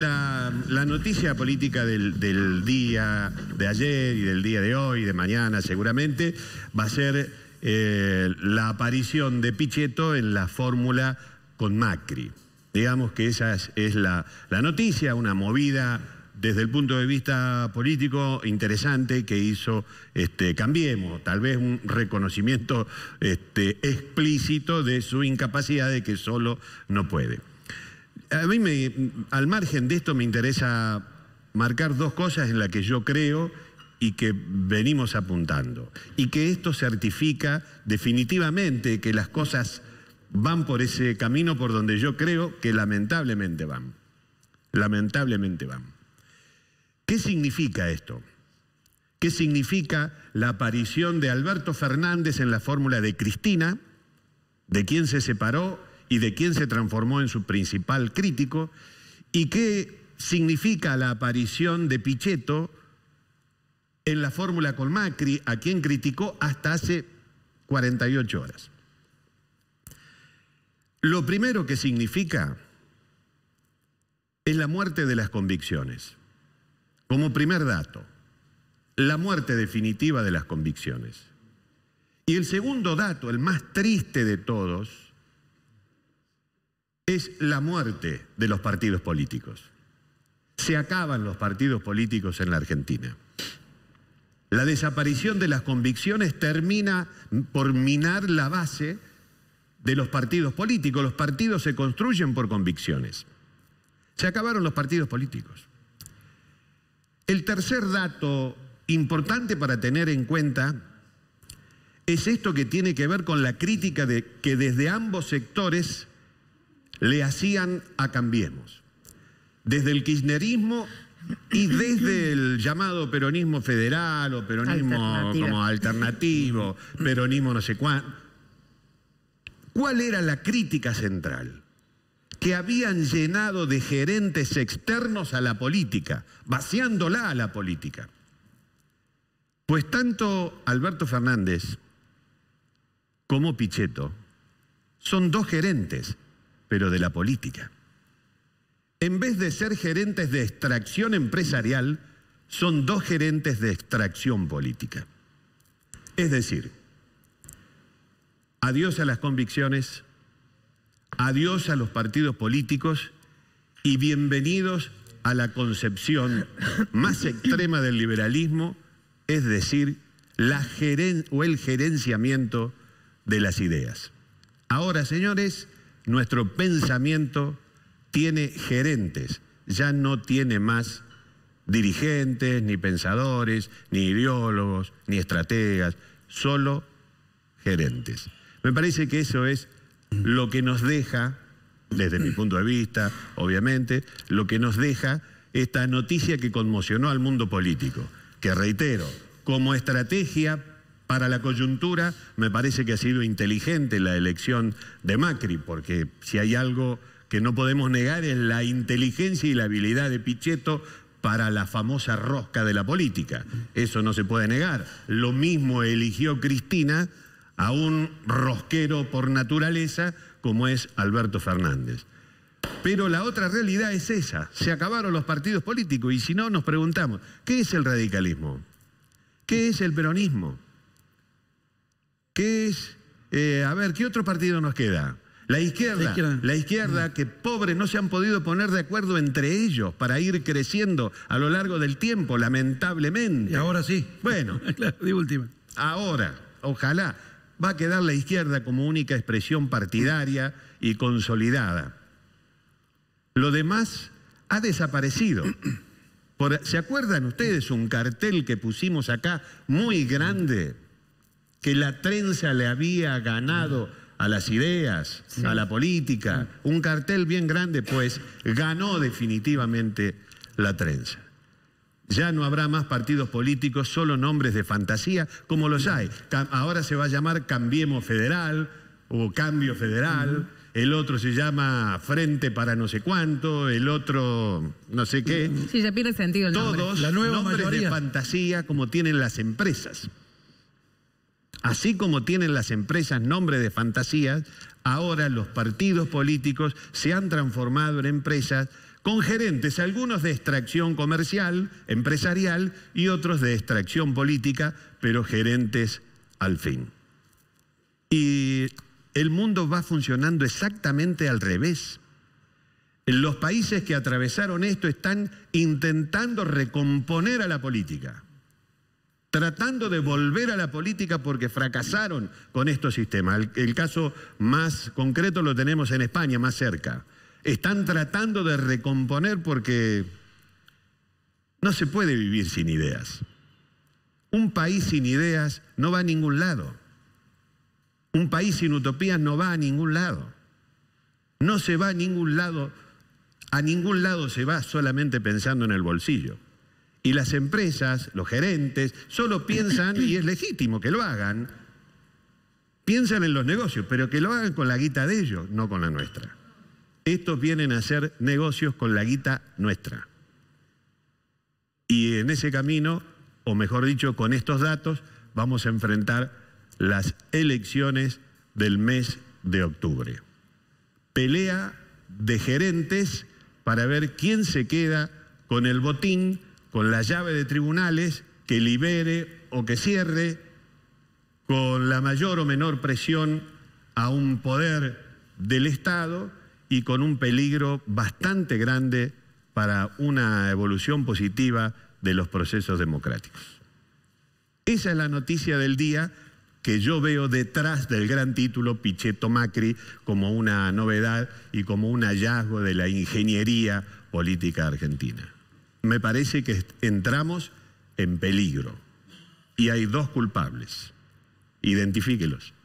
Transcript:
La, noticia política del, día de ayer y del día de hoy, de mañana seguramente, va a ser eh, la aparición de Pichetto en la fórmula con Macri. Digamos que esa es, la, noticia, una movida desde el punto de vista político interesante que hizo este, Cambiemos, tal vez un reconocimiento este, explícito de su incapacidad de que solo no puede a mí, al margen de esto, me interesa marcar dos cosas en las que yo creo y que venimos apuntando. Y que esto certifica definitivamente que las cosas van por ese camino por donde yo creo que lamentablemente van. Lamentablemente van. ¿Qué significa esto? ¿Qué significa la aparición de Alberto Fernández en la fórmula de Cristina, de quien se separó y de quién se transformó en su principal crítico, y qué significa la aparición de Pichetto en la fórmula con Macri, a quien criticó hasta hace 48 horas. Lo primero que significa es la muerte de las convicciones, como primer dato, la muerte definitiva de las convicciones. Y el segundo dato, el más triste de todos, es la muerte de los partidos políticos. Se acaban los partidos políticos en la Argentina. La desaparición de las convicciones termina por minar la base de los partidos políticos. Los partidos se construyen por convicciones. Se acabaron los partidos políticos. El tercer dato importante para tener en cuenta es esto que tiene que ver con la crítica de que desde ambos sectores le hacían a Cambiemos. Desde el kirchnerismo y desde el llamado peronismo federal o peronismo como alternativo, peronismo no sé cuán. ¿cuál era la crítica central? Que habían llenado de gerentes externos a la política, vaciándola a la política. Pues tanto Alberto Fernández como Pichetto son dos gerentes pero de la política. En vez de ser gerentes de extracción empresarial, son dos gerentes de extracción política. Es decir, adiós a las convicciones, adiós a los partidos políticos y bienvenidos a la concepción más extrema del liberalismo, es decir, la o el gerenciamiento de las ideas. Ahora, señores, nuestro pensamiento tiene gerentes, ya no tiene más dirigentes, ni pensadores, ni ideólogos, ni estrategas, solo gerentes. Me parece que eso es lo que nos deja, desde mi punto de vista, obviamente, lo que nos deja esta noticia que conmocionó al mundo político, que reitero, como estrategia para la coyuntura me parece que ha sido inteligente la elección de Macri, porque si hay algo que no podemos negar es la inteligencia y la habilidad de Pichetto para la famosa rosca de la política. Eso no se puede negar. Lo mismo eligió Cristina a un rosquero por naturaleza como es Alberto Fernández. Pero la otra realidad es esa. Se acabaron los partidos políticos y si no nos preguntamos, ¿qué es el radicalismo? ¿Qué es el peronismo? es, eh, a ver, ¿qué otro partido nos queda? La izquierda, la izquierda, mm. que pobres no se han podido poner de acuerdo entre ellos para ir creciendo a lo largo del tiempo, lamentablemente. Y ahora sí. Bueno, última. Ahora, ojalá, va a quedar la izquierda como única expresión partidaria y consolidada. Lo demás ha desaparecido. ¿Se acuerdan ustedes un cartel que pusimos acá muy grande? que la trenza le había ganado a las ideas, a la política, un cartel bien grande, pues ganó definitivamente la trenza. Ya no habrá más partidos políticos, solo nombres de fantasía, como los hay. Ahora se va a llamar Cambiemos Federal o Cambio Federal. El otro se llama Frente para no sé cuánto, el otro no sé qué. Sí, ya pierde sentido el Todos nombre. La nombres mayoría. de fantasía como tienen las empresas. Así como tienen las empresas nombre de fantasías, ahora los partidos políticos se han transformado en empresas con gerentes, algunos de extracción comercial, empresarial y otros de extracción política, pero gerentes al fin. Y el mundo va funcionando exactamente al revés. Los países que atravesaron esto están intentando recomponer a la política tratando de volver a la política porque fracasaron con estos sistemas. El, caso más concreto lo tenemos en España, más cerca. Están tratando de recomponer porque no se puede vivir sin ideas. Un país sin ideas no va a ningún lado. Un país sin utopías no va a ningún lado. No se va a ningún lado, a ningún lado se va solamente pensando en el bolsillo. Y las empresas, los gerentes, solo piensan, y es legítimo que lo hagan, piensan en los negocios, pero que lo hagan con la guita de ellos, no con la nuestra. Estos vienen a hacer negocios con la guita nuestra. Y en ese camino, o mejor dicho, con estos datos, vamos a enfrentar las elecciones del mes de octubre. Pelea de gerentes para ver quién se queda con el botín con la llave de tribunales que libere o que cierre con la mayor o menor presión a un poder del Estado y con un peligro bastante grande para una evolución positiva de los procesos democráticos. Esa es la noticia del día que yo veo detrás del gran título Pichetto Macri como una novedad y como un hallazgo de la ingeniería política argentina me parece que entramos en peligro. Y hay dos culpables. Identifíquelos.